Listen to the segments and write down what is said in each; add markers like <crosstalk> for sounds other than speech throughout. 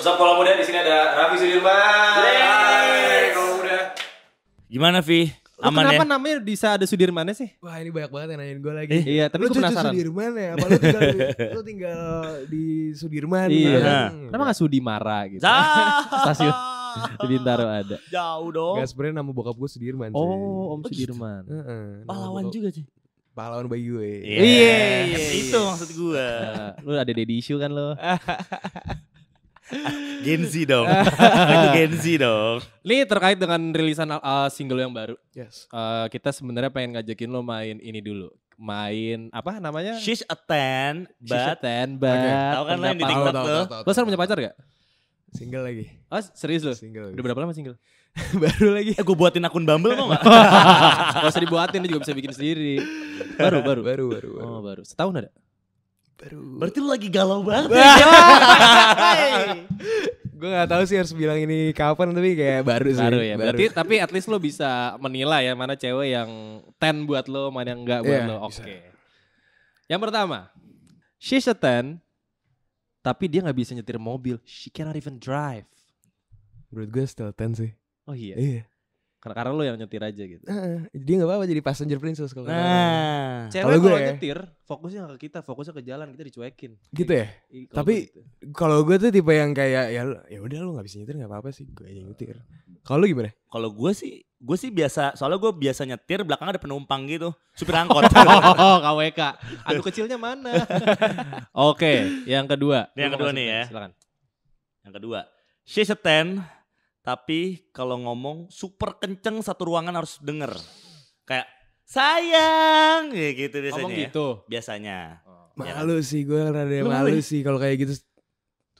Pesan kalau muda di sini ada Raffi Sudirman. Yes. kalau muda. Gimana Vi? Aman kenapa ya? namanya bisa ada Sudirman sih? Wah ini banyak banget yang nanyain gue lagi. Eh, iya, tapi lu gue penasaran. Sudirman ya? Apa lu tinggal, <laughs> tinggal di Sudirman? Iya. Nah. Kenapa gak Sudimara gitu? <laughs> Stasiun. jadi ntar ada. Jauh dong. Gak sebenernya nama bokap gue Sudirman sih. Oh, Om Sudirman. Oh, gitu. Pahlawan bokap. juga sih pahlawan bagi gue. Iya, yeah. yeah. itu maksud gue. lu ada daddy issue kan lo. <laughs> Genzi dong. <laughs> itu Gen dong. Ini terkait dengan rilisan uh, single yang baru. Yes. Uh, kita sebenarnya pengen ngajakin lo main ini dulu. Main apa namanya? She's a ten, but She's a ten, but okay. tahu kan lain di TikTok tuh. Lo sekarang punya pacar gak? Single lagi. Oh serius lo? Single. Lagi. Udah berapa lama single? <laughs> baru lagi. Eh gue buatin akun Bumble mau gak? gak usah dibuatin, dia juga bisa bikin sendiri. Baru, baru. Baru, baru. baru. Oh baru. Setahun ada? baru. Berarti lu lagi galau banget. <laughs> ya, gue gak tahu sih harus bilang ini kapan tapi kayak baru sih. Baru ya. Baru. Berarti tapi at least lu bisa menilai ya mana cewek yang ten buat lu, mana yang enggak buat yeah, lo. Oke. Okay. Yang pertama, she's a ten, tapi dia gak bisa nyetir mobil. She cannot even drive. Menurut gue still ten sih. Oh iya. Iya karena, karena lo yang nyetir aja gitu. Uh, dia nggak apa-apa jadi passenger princess kalau. Nah, kalau cewek kalau ya. nyetir fokusnya ke kita, fokusnya ke jalan kita dicuekin. Gitu ya. kalo Tapi gitu. kalau gue tuh tipe yang kayak ya ya udah lo nggak bisa nyetir nggak apa-apa sih, gue aja nyetir. Kalau gimana? Kalau gue sih gue sih biasa soalnya gue biasa nyetir belakang ada penumpang gitu supir angkot <laughs> oh KWK aduh kecilnya mana <laughs> oke okay, yang kedua yang kedua nih ya silakan yang kedua she's a ten tapi kalau ngomong super kenceng satu ruangan harus denger. Kayak sayang gitu ya gitu biasanya. Ngomong oh. gitu. Ya. Biasanya. Oh. Malu ya. sih gue rada ada malu sih kalau kayak gitu.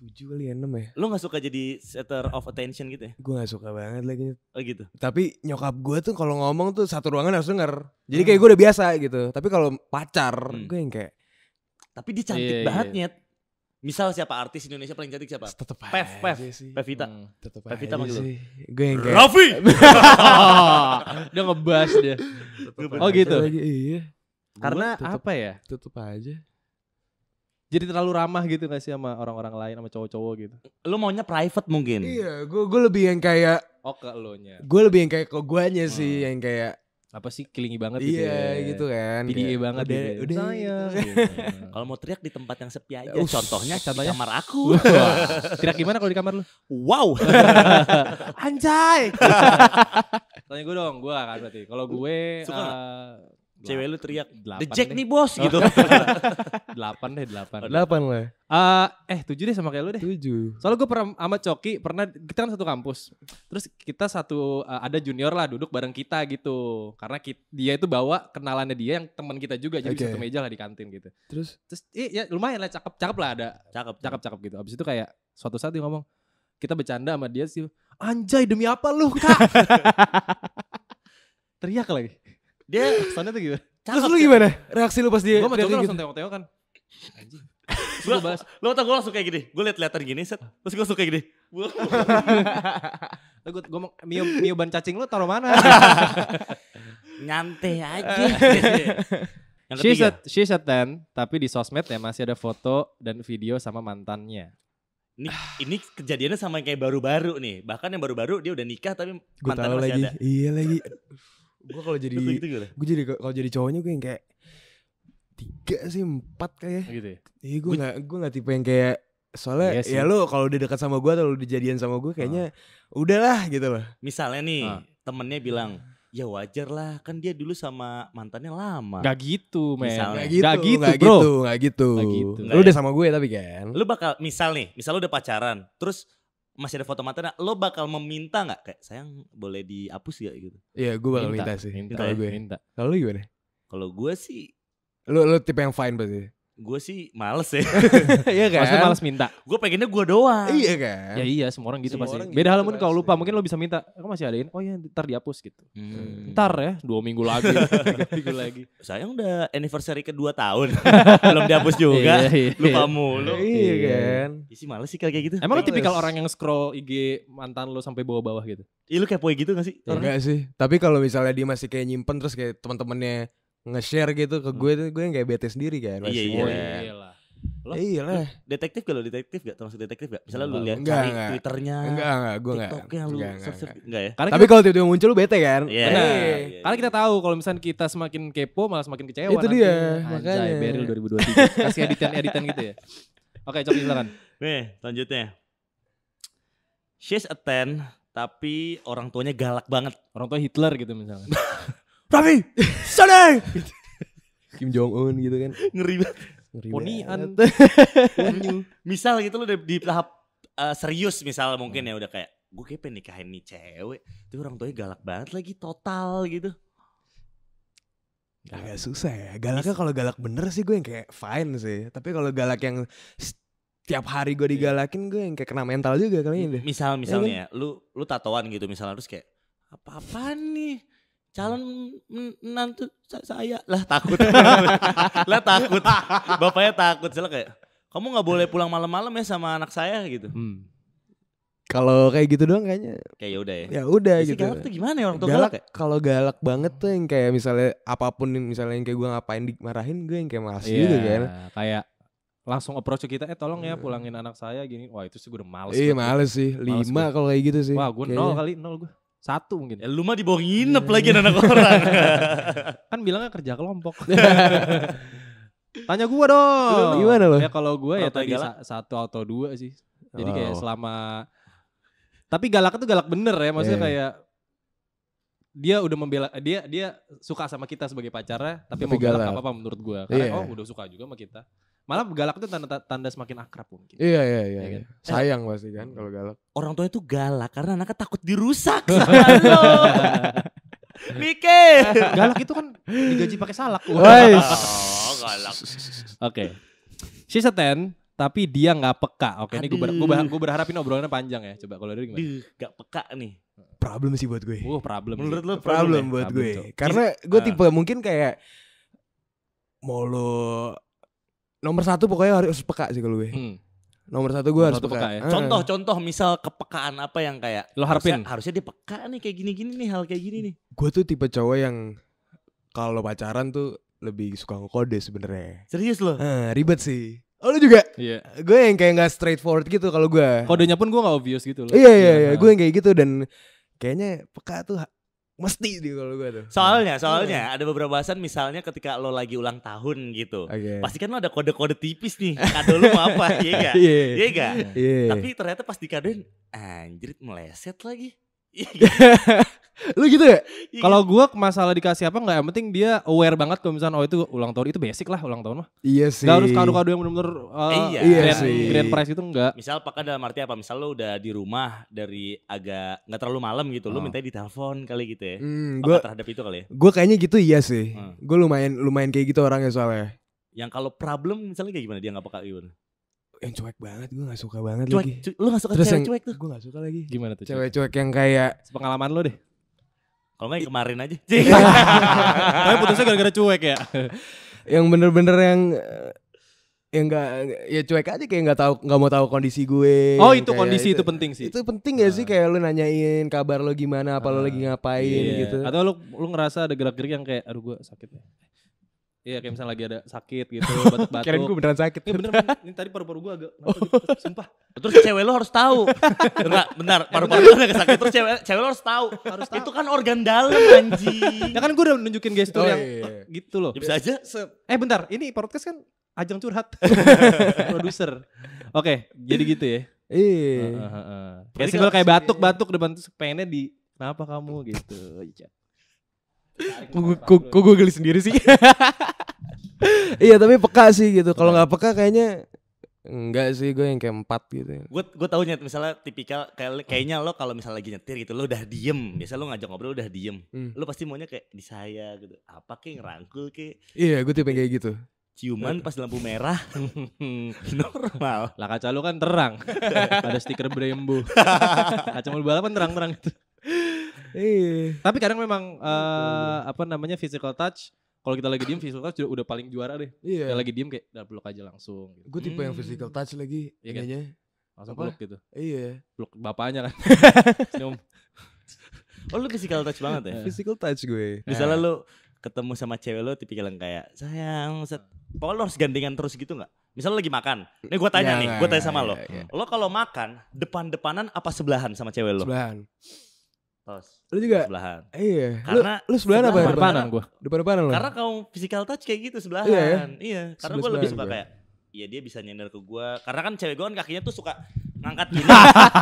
tujuh kali ya, enam ya. Lu gak suka jadi center of attention gitu ya? Gue gak suka banget lagi. Oh gitu. Tapi nyokap gue tuh kalau ngomong tuh satu ruangan harus denger. Jadi hmm. kayak gue udah biasa gitu. Tapi kalau pacar hmm. gue yang kayak tapi dia cantik yeah, iya, banget yeah. nyet Misal siapa artis Indonesia paling cantik siapa? Tetep Pev, Pev, Pevita. Hmm, tetep Pevita manggil sih. Gue yang kayak... Raffi! <laughs> dia ngebahas dia. oh gitu? iya. Karena apa ya? Tutup aja. Jadi terlalu ramah gitu gak sih sama orang-orang lain, sama cowok-cowok gitu? Lu maunya private mungkin? Iya, gue lebih yang kayak... Oh ke lo Gue lebih yang kayak ke guanya sih, hmm. yang kayak apa sih kelingi banget gitu iya ya. gitu kan PDA banget udah, gitu. Ya. udah ya. <laughs> kalau mau teriak di tempat yang sepi aja uh, contohnya contohnya kamar aku <laughs> teriak gimana kalau di kamar lu wow <laughs> anjay tanya gue dong gue kan berarti kalau gue uh, Cewek lu teriak, delapan The Jack nih bos gitu. Oh. <laughs> delapan deh, delapan. Delapan lah. Uh, eh, eh tujuh deh sama kayak lu deh. Tujuh. Soalnya gue pernah sama Coki, pernah kita kan satu kampus. Terus kita satu, uh, ada junior lah duduk bareng kita gitu. Karena kita, dia itu bawa kenalannya dia yang teman kita juga. Jadi okay. satu meja lah di kantin gitu. Terus? Terus eh, ya lumayan lah, cakep, cakep lah ada. Cakep. Cakep, cakep gitu. Abis itu kayak suatu saat dia ngomong, kita bercanda sama dia sih, anjay demi apa lu kak? <laughs> teriak lagi dia kesannya tuh gimana? Terus lu gimana? Reaksi lu pas dia? Gue coba langsung gitu? tengok-tengok kan. Anjing. Gue bahas. Lo tau gue langsung kayak gini. Gue liat-liatan gini set. Terus gue langsung kayak gini. Lo gue ngomong mio, mio ban cacing lu taruh mana? <laughs> Nyantai aja. she's, a, she's a ten, tapi di sosmed ya masih ada foto dan video sama mantannya. Ini, ini kejadiannya sama yang kayak baru-baru nih. Bahkan yang baru-baru dia udah nikah tapi mantannya mantan masih lagi. ada. Iya lagi gue kalau jadi gue jadi kalau jadi cowoknya gue yang kayak tiga sih empat kayak oh gitu ya? Iya gue nggak gue nggak tipe yang kayak soalnya iya ya lo kalau udah dekat sama gue atau lo dijadian sama gue kayaknya uh. udahlah gitu loh. Misalnya nih uh. temennya bilang ya wajar lah kan dia dulu sama mantannya lama. Gak gitu men. Misalnya. Gak gitu, gak gitu gak bro. Gitu, gak gitu. Gak gitu. Lu udah sama gue ya, tapi kan. Lu bakal misal nih misal lo udah pacaran terus masih ada foto mantan lo bakal meminta nggak kayak sayang boleh dihapus ya gitu? Iya, gue bakal minta, minta sih. Minta, kalau ya, gue ya. minta. Kalau gimana? Kalau gue sih Lo lo tipe yang fine berarti gue sih males ya. <laughs> iya kan? Maksudnya males minta. Gue pengennya gue doang. Iya kan? Ya iya semua orang gitu semua pasti. Orang Beda gitu hal, halamun kalau lupa mungkin lo bisa minta. Aku masih adain. Oh iya ntar dihapus gitu. Hmm. Ntar ya dua minggu lagi. <laughs> minggu lagi. Sayang udah anniversary kedua tahun. <laughs> Belum dihapus juga. iya, iya. Lupa mulu. Iya, iya. kan? Iya sih males sih kayak gitu. Emang lo tipikal orang yang scroll IG mantan lo sampai bawah-bawah gitu? Iya lo kepo gitu gak sih? Enggak sih. Tapi kalau misalnya dia masih kayak nyimpen terus kayak teman-temannya nge-share gitu ke hmm. gue tuh gue yang kayak bete sendiri kan iya iya, iya, iya. Lo, iya lah. Detektif gak lo? Detektif gak? Termasuk detektif gak? Misalnya lu lihat cari Twitternya. Enggak, enggak. Gue enggak. TikToknya lu enggak, enggak, ya? Karena Tapi kalau tiba-tiba muncul lu bete kan? Iya. Yeah. Iya, iya. Karena kita tahu kalau misalnya kita semakin kepo malah semakin kecewa. Itu dia. dia. Anjay, Beril 2023. Kasih editan-editan gitu ya. Oke, okay, coba silakan. Nih, selanjutnya. She's a ten tapi orang tuanya galak banget. Orang tua Hitler gitu misalnya. <laughs> Raffi, sana. <laughs> Kim Jong Un gitu kan. Ngeri banget. Ponian. misal gitu lo udah di tahap uh, serius misal mungkin ya udah kayak gue kayak pengen nikahin nih cewek tapi orang tuanya galak banget lagi total gitu Agak susah ya Galaknya kalau galak bener sih gue yang kayak fine sih Tapi kalau galak yang setiap hari gue iya. digalakin Gue yang kayak kena mental juga kali ini Misal ya misalnya kan? ya, kan? lu lu tatoan gitu misalnya terus kayak apa apa nih calon menantu saya lah takut <laughs> lah takut bapaknya takut sih kayak kamu nggak boleh pulang malam-malam ya sama anak saya gitu hmm. kalau kayak gitu doang kayaknya kayak yaudah ya ya udah gitu galak tuh gimana ya orang tua galak, ya? kalau galak banget tuh yang kayak misalnya apapun misalnya yang kayak gue ngapain dimarahin gue yang kayak malas yeah, gitu kan kayak langsung approach kita eh tolong ya iya. pulangin anak saya gini wah itu sih gue udah males iya males sih lima kalau kayak gitu sih wah gue nol kali nol gue satu mungkin. Ya, lu mah dibawa nginep lagi anak orang. <laughs> kan bilangnya kerja kelompok. <laughs> Tanya gua dong. gimana lo? Ya kalau gua ya tadi galak? satu atau dua sih. Jadi wow. kayak oh. selama tapi galak itu galak bener ya maksudnya yeah. Iya. kayak dia udah membela dia dia suka sama kita sebagai pacarnya tapi, tapi mau galak, apa apa menurut gua karena yeah. oh udah suka juga sama kita Malah galak itu tanda tanda semakin akrab mungkin. Iya iya iya. iya. Kan? iya. Nah, Sayang pasti kan kalau galak. Orang tua itu galak karena anaknya takut dirusak sama <laughs> lo. <laughs> galak itu kan digaji pakai salak. <laughs> Woi. Oh, oh, galak. Oke. Okay. Sisa ten, tapi dia nggak peka. Oke, okay, ini gue ber, berharap, berharap ini obrolannya panjang ya. Coba kalau dari gimana? Duh, gak peka nih. Problem sih buat gue. Oh, problem. Menurut lo problem, problem ya? buat problem gue. Tuh. Karena gue ah. tipe uh. mungkin kayak mau lo nomor satu pokoknya harus peka sih kalau gue. Hmm. Nomor satu gue harus peka. peka ya? Ah. Contoh-contoh misal kepekaan apa yang kayak lo harapin? Harusnya, harusnya dia peka nih kayak gini-gini nih hal kayak gini nih. Gue tuh tipe cowok yang kalau pacaran tuh lebih suka ngekode sebenarnya. Serius lo? Hmm, ribet sih. Oh lu juga? Iya. Yeah. Gue yang kayak gak straightforward gitu kalau gue. Kodenya pun gue gak obvious gitu loh. Iya iya iya, iya. Nah. gue yang kayak gitu dan kayaknya peka tuh mesti nih kalau gue tuh. Soalnya, hmm. soalnya hmm. ada beberapa bahasan misalnya ketika lo lagi ulang tahun gitu. Okay. Pasti kan lo ada kode-kode tipis nih. Kado lo mau apa, iya gak? <laughs> Iya yeah. Iya. Tapi ternyata pas dikadoin, anjrit meleset lagi. Iya <laughs> Lu gitu ya? Iya. Kalau gua masalah dikasih apa nggak yang penting dia aware banget kalau misalnya oh itu ulang tahun itu basic lah ulang tahun mah. Iya sih. Gak harus kado-kado yang benar-benar uh, eh, iya, iya. grand, sih. grand prize itu enggak. Misal pakai dalam arti apa? Misal lu udah di rumah dari agak nggak terlalu malam gitu, oh. lu minta di telepon kali gitu ya. Hmm, gua, terhadap itu kali ya. Gua kayaknya gitu iya sih. Hmm. Gua lumayan lumayan kayak gitu orangnya soalnya. Yang kalau problem misalnya kayak gimana dia nggak pakai gimana? yang cuek banget gue gak suka banget cuek, lagi. Cuek, lu gak suka Terus cewek yang, cuek tuh? Gue gak suka lagi. Gimana tuh? Cewek cuek yang kayak. Pengalaman lo deh. Kalau nggak kemarin aja. <laughs> Iya. Tapi putusnya gara-gara cuek ya. yang bener-bener yang eh, yang nggak ya cuek aja kayak nggak tahu nggak mau tahu kondisi gue. Oh itu kondisi itu, itu penting sih. Itu penting ya uh. sih ah. kayak lu nanyain kabar lo gimana, apa uh. lo ah, lagi ngapain yeah. gitu. Atau lu lu ngerasa ada gerak-gerik yang kayak aduh gue sakit Iya kayak misalnya lagi ada sakit gitu, <laughs> batuk-batuk. Kirain gue beneran sakit. Iya bener, ini tadi paru-paru gue agak gitu, sumpah. Terus cewek lo harus tahu. <laughs> Enggak, benar, iya, paru-paru lo agak sakit terus cewek cewek lo harus tahu. Harus tahu. Itu kan organ dalam anjing. Ya kan gue udah nunjukin gestur oh, yang iya, iya, gitu loh. Ya bisa aja. eh bentar, ini podcast kan ajang curhat. <laughs> Produser. Oke, jadi gitu ya. Iya. Heeh, heeh. Kayak batuk-batuk depan tuh pengennya di kenapa kamu gitu. Kok gue geli sendiri sih? <laughs> iya tapi peka sih gitu. Kalau nggak peka kayaknya Enggak sih, gue yang kayak empat gitu. Gue gue tau nyet misalnya tipikal kayak kayaknya lo kalau misalnya lagi nyetir gitu lo udah diem. Biasa lo ngajak ngobrol udah diem. Hmm. Lo pasti maunya kayak di saya gitu. Apa kayak ngerangkul kayak. Iya, gue tipe kayak gitu. Ciuman iya. pas lampu merah <laughs> normal. Lah kaca lo kan terang. <laughs> Ada stiker Brembo. kaca mobil balapan terang-terang itu. Iya. Tapi kadang memang uh, apa namanya physical touch kalau kita lagi diem physical touch udah, paling juara deh. Iya. lagi diem kayak udah peluk aja langsung. Gitu. Gue tipe hmm. yang physical hmm. touch lagi. Iya kan? Langsung apa? peluk gitu. Iya. Peluk bapaknya kan. <laughs> Senyum. Oh lu physical touch banget ya? Eh. physical touch gue. Misalnya eh. lu ketemu sama cewek lo tipikal yang kayak sayang set pokoknya lu harus gandengan terus gitu nggak misalnya lagi makan iya, nih iya, gue tanya ya, nih gue tanya sama ya, lo ya, ya. lo kalau makan depan depanan apa sebelahan sama cewek lo sebelahan host. Lu juga? Sebelahan. Iya. Karena lu, lu sebelahan, sebelahan apa? Ya? Depan-depanan gua. Depan-depanan lu. Karena kamu physical touch kayak gitu sebelahan. Iya. iya. iya karena gua lebih suka kayak Iya dia bisa nyender ke gua. Karena kan cewek gua kan kakinya tuh suka ngangkat gini.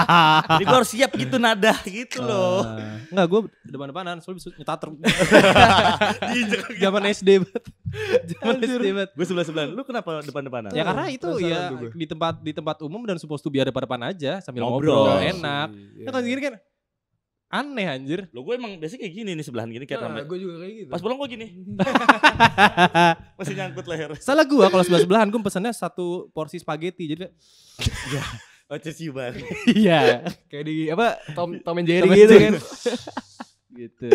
<laughs> Jadi gua harus siap gitu nada gitu loh. Uh, enggak gua depan-depanan soalnya bisa nyetater. <laughs> <laughs> Zaman SD banget. Zaman SD banget. Gua sebelah-sebelahan. Lu kenapa depan-depanan? Ya karena itu ya di tempat di tempat umum dan supposed to biar depan-depan aja sambil ngobrol, enak. Ya kan gini kan aneh anjir lo gue emang biasanya kayak gini nih sebelahan gini kayak nah, gue juga kayak gitu pas pulang gue gini <laughs> masih nyangkut leher salah gue kalau sebelah sebelahan gue pesannya satu porsi spaghetti jadi ya Oh, cuci banget. Iya, kayak di apa Tom Tom and Jerry gitu kan. <laughs> Gitu. gitu.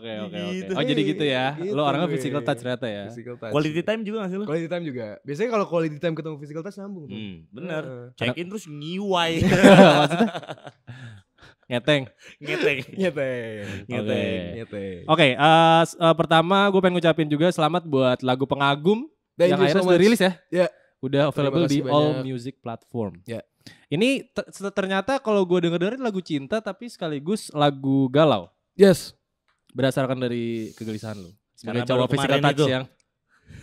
Oke oke oke. Oh jadi gitu ya. Gitu, lo orangnya physical touch ternyata ya. Physical touch. Quality time juga gak sih lo? Quality time juga. Biasanya kalau quality time ketemu physical touch sambung. tuh. Hmm, bener. Uh, Check in terus ngiwai. <laughs> Ngeteng. ngeteng. <laughs> Ngeteng. Ngeteng. Okay. Ngeteng. Oke, okay, uh, eh, uh, eh, pertama gue pengen ngucapin juga selamat buat lagu pengagum Thank yang akhirnya so sudah rilis ya. Yeah. Udah available di banyak. all music platform. Yeah. Ini ternyata kalau gue denger dengerin lagu cinta tapi sekaligus lagu galau. Yes. Berdasarkan dari kegelisahan lu. Sebagai cowok physical touch yang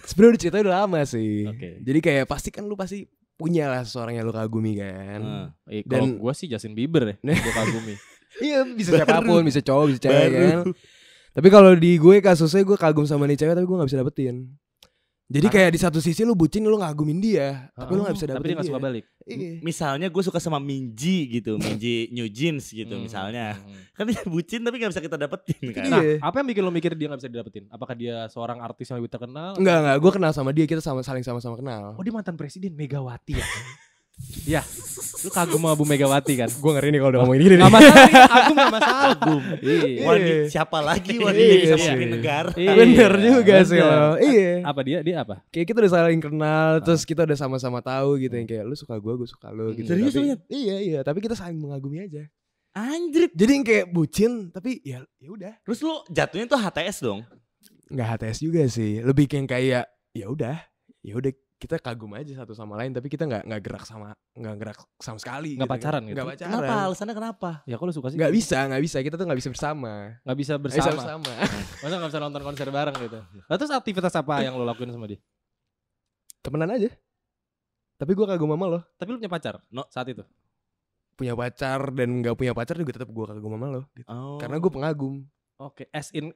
sebenarnya cerita udah lama sih. Okay. Jadi kayak pasti kan lu pasti punya lah seseorang yang lo kagumi kan. eh, Dan gue sih Justin Bieber ya, gue kagumi. <laughs> iya bisa siapapun, bisa cowok, bisa cewek kan. Tapi kalau di gue kasusnya gue kagum sama nih cewek tapi gue gak bisa dapetin. Jadi Karena, kayak di satu sisi lu bucin lu ngagumin dia, uh, tapi lu gak bisa dapetin Tapi dia gak suka balik. Iya. Misalnya gue suka sama Minji gitu, Minji <laughs> New Jeans gitu hmm. misalnya. Hmm. Kan dia bucin tapi gak bisa kita dapetin kan. Nah, apa yang bikin lu mikir dia gak bisa didapetin? Apakah dia seorang artis yang lebih terkenal? Enggak, enggak. Gue kenal sama dia, kita sama saling sama-sama kenal. Oh dia mantan presiden Megawati ya? <laughs> Ya, lu kagum sama Bu Megawati kan? Gue ngeri nih kalau udah ngomong ini. Gak masalah, nih, aku <laughs> gak masalah, Bum. Iya. Wani siapa lagi yang bisa memimpin negara? Iya. Bener juga sih lo. Iya. Apa dia? Dia apa? Kayak kita udah saling kenal, ah. terus kita udah sama-sama tahu gitu yang hmm. kayak lu suka gue, gue suka lu hmm. gitu. Serius lu? Iya iya, tapi kita saling mengagumi aja. Anjrit. Jadi yang kayak bucin, tapi ya ya udah. Terus lu jatuhnya tuh HTS dong? Gak HTS juga sih, lebih kayak kayak ya udah, ya udah kita kagum aja satu sama lain tapi kita nggak nggak gerak sama nggak gerak sama sekali nggak gitu, ya. pacaran gitu nggak pacaran kenapa alasannya kenapa ya kalau suka sih nggak bisa nggak bisa kita tuh nggak bisa bersama nggak bisa bersama, gak bisa bersama. <laughs> masa nggak bisa nonton konser bareng gitu nah, terus aktivitas apa yang lo lakuin sama dia temenan aja tapi gue kagum sama lo tapi lo punya pacar no saat itu punya pacar dan nggak punya pacar juga tetap gue kagum sama lo gitu. oh. karena gue pengagum oke okay. as in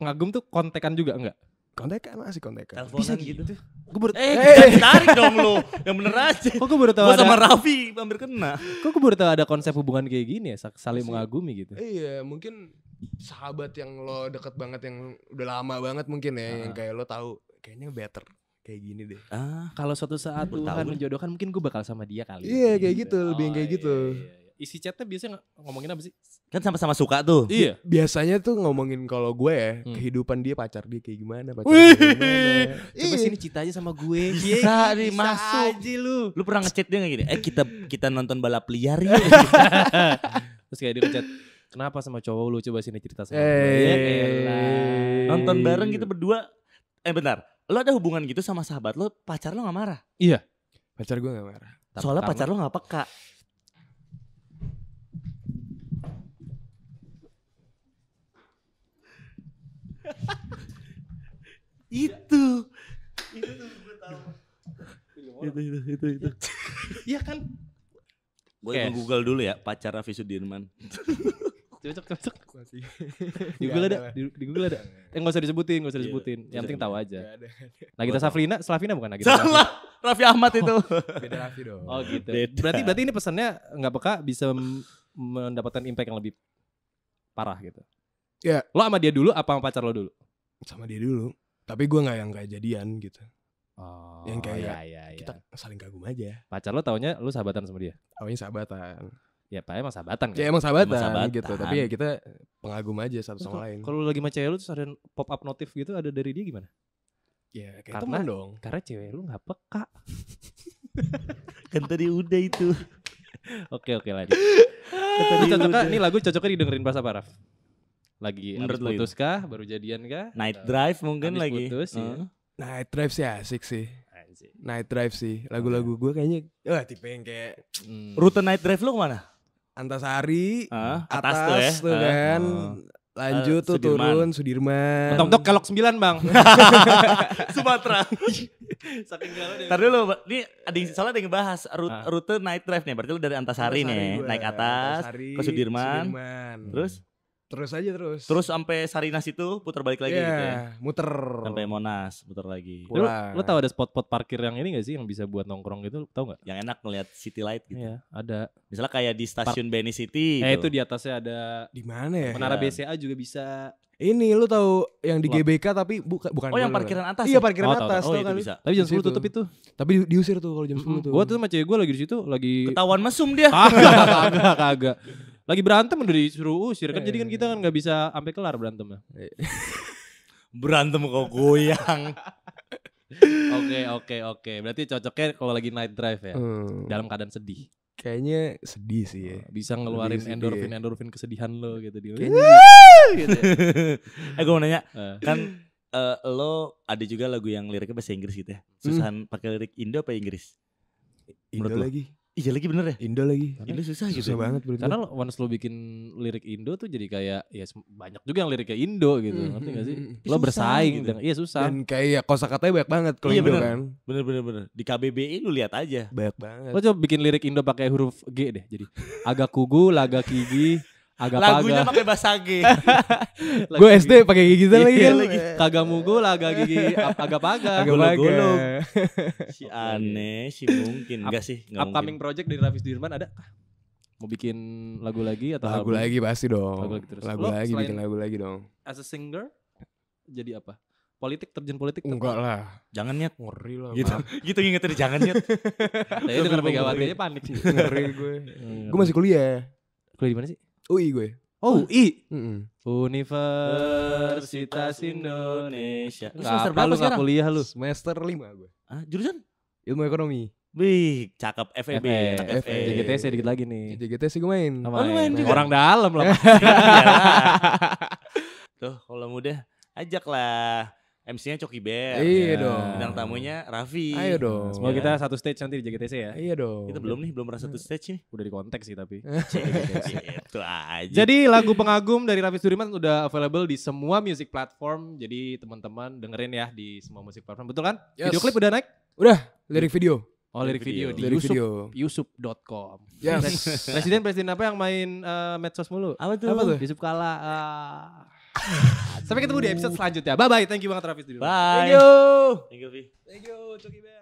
pengagum tuh kontekan juga enggak kontekan masih kontekan Teleponan bisa gitu, tuh, gitu. gue baru eh, eh tarik dong lu yang bener aja kok gue baru tahu ada... sama Raffi hampir kena kok gue baru tahu ada konsep hubungan kayak gini ya saling mengagumi gitu iya mungkin sahabat yang lo deket banget yang udah lama banget mungkin ya yang ah. kayak lo tahu kayaknya better kayak gini deh ah kalau suatu saat Tuhan menjodohkan mungkin gue bakal sama dia kali iya ya, kayak gitu, bingkai gitu, lebih kayak oh, iya, gitu iya, iya isi chatnya biasanya ngomongin apa sih? Kan sama-sama suka tuh. Iya. Biasanya tuh ngomongin kalau gue ya, hmm. kehidupan dia pacar dia kayak gimana, pacar Wih. dia gimana. <laughs> Coba sini cita aja sama gue. Iya, bisa nih masuk. Aja lu. Lu pernah ngechat dia gak gini? Eh kita kita nonton balap liar ya. <laughs> Terus kayak dia ngechat, "Kenapa sama cowok lu? Coba sini cerita sama gue." Ya, ya Nonton bareng gitu berdua. Eh bentar. Lo ada hubungan gitu sama sahabat lo, pacar lo gak marah? Iya. Pacar gue gak marah. Soalnya pacar lo gak peka. itu itu tuh tahu itu itu itu itu iya kan gue yes. google dulu ya pacar Raffi Sudirman cocok cocok di Google ada, Di, di Google ada eh nggak usah disebutin nggak usah iya, disebutin yeah, yang penting tahu aja nah kita Safrina Slavina bukan lagi salah Raffi Ahmad itu oh, <laughs> beda Raffi dong oh gitu beda. berarti berarti ini pesannya nggak peka bisa mendapatkan impact yang lebih parah gitu ya yeah. lo sama dia dulu apa sama pacar lo dulu sama dia dulu tapi gue nggak yang kayak jadian gitu oh, yang kayak ya iya, iya. kita saling kagum aja pacar lo taunya lo sahabatan sama dia Awalnya sahabatan ya pak emang sahabatan kan? ya emang sahabatan, emang sahabatan gitu tapi ya kita pengagum aja satu sama lain kalau lagi sama cewek lo terus ada pop up notif gitu ada dari dia gimana ya kayak karena, temen dong karena cewek lu nggak peka <laughs> kan tadi udah itu <laughs> oke oke lagi. <laughs> Kan ini lagu cocoknya didengerin pas apa Raf lagi Menurut abis putus kah baru jadian kah night drive mungkin abis lagi putus, uh. ya. night drive sih asik sih Night Drive sih lagu-lagu gue kayaknya wah oh, tipe yang kayak hmm. rute Night Drive lu kemana? Antasari, uh, atas, atas tuh ya, tuh kan, uh, lanjut uh, tuh Sudirman. turun Sudirman. Tok-tok kelok sembilan bang, <laughs> Sumatera. <laughs> Saking galau Ntar dulu, ini ada yang salah ada yang bahas rute, ah. rute night drive nih. Berarti lu dari Antasari, Antasari nih, gue. naik atas Antasari, ke Sudirman, Sudirman. Terus Terus aja terus. Terus sampai Sarinas itu putar balik lagi yeah, gitu ya. muter. Sampai Monas, putar lagi. Lu, lu tahu ada spot-spot parkir yang ini gak sih yang bisa buat nongkrong gitu, tahu nggak? Yang enak ngelihat city light gitu. Iya, ada. Misalnya kayak di stasiun Park. Beni City. Eh gitu. itu di atasnya ada di mana ya? Menara BCA iya. juga bisa. Ini lu tahu yang di GBK tapi buka, bukan Oh, yang parkiran atas. Iya, ya? parkiran oh, atas. Tahu, tahu. Oh, kan itu bisa. Tapi jam 10 tutup itu. Tapi diusir tuh kalau jam 10 tuh. Gua tuh sama cewek gua lagi di situ lagi Ketahuan mesum dia. kagak, kagak. Lagi berantem udah disuruh usir kan. Iya, jadi kan iya, kita kan iya. nggak bisa sampai kelar berantem ya. <laughs> berantem kok goyang. <laughs> Oke oke oke. Berarti cocoknya kalau lagi night drive ya. Hmm. Dalam keadaan sedih. Kayaknya sedih sih ya. Bisa ngeluarin sedih ya. endorfin sedih. endorfin kesedihan lo gitu dia. Kayaknya <laughs> gitu. Ya. eh gue mau nanya, eh. kan uh, lo ada juga lagu yang liriknya bahasa Inggris gitu ya? Susahan hmm. pakai lirik Indo apa Inggris? Indo lagi. Lo? Iya lagi bener ya Indo lagi Indo susah, susah gitu Susah ya. banget bro. Karena once lo bikin lirik Indo tuh jadi kayak Ya banyak juga yang liriknya Indo gitu mm -hmm. Ngerti hmm, gak sih? Hmm, hmm. Lo bersaing gitu Iya susah Dan kayak ya, kosa katanya banyak banget kalau iya, Indo bener. kan Bener bener bener Di KBBI lu lihat aja Banyak banget Lo coba bikin lirik Indo pakai huruf G deh Jadi Agak kugu, laga kigi Agak Lagunya pakai basage. gue SD pakai gigi gigitan lagi kan. Kagak lah agak gigi agak paga. Agak paga. <laughs> Si aneh, si mungkin enggak sih? Gak upcoming mungkin. project dari Rafis Dirman ada mau bikin lagu lagi atau lagu album? lagi pasti dong lagu lagi, terus. lagu Lo, lagi bikin lagu lagi dong as a singer jadi apa politik terjun politik enggak lah jangan nyet ngeri lah gitu maaf. gitu ngingetin jangan nyet saya <laughs> dengar megawati aja panik sih ngeri gue gue masih kuliah kuliah di mana sih UI gue. Oh, oh. UI. Mm -mm. Universitas Indonesia. Lu semester berapa lu sekarang? kuliah lu? Semester lima gue. Ah, jurusan? Ilmu ekonomi. Wih, cakep FEB, FEB, FE. JGTC ya dikit lagi nih. JGTC gue main. Oh, main. main juga. Orang dalam lah. <laughs> <laughs> Tuh, kalau muda ajaklah MC-nya Coki Bear. Iya ya. dong. Bintang tamunya Raffi. Ayo dong. Semoga ya. kita satu stage nanti di JGTC ya. Iya dong. Kita belum nih, belum merasa satu stage nih. Udah di konteks sih tapi. <laughs> Itu aja. Jadi lagu pengagum dari Raffi Suriman udah available di semua music platform. Jadi teman-teman dengerin ya di semua music platform. Betul kan? Yes. Video klip udah naik? Udah, lirik video. Oh lirik video, video. di YouTube. Yusuf, Yusuf.com. Yes. Presiden-presiden apa yang main uh, medsos mulu? Apa tuh? Apa tuh? Yusuf Kala. Uh, Sampai ketemu di episode selanjutnya. Bye bye. Thank you banget Rafis. Bye. Thank you. Thank you, you. Thank you,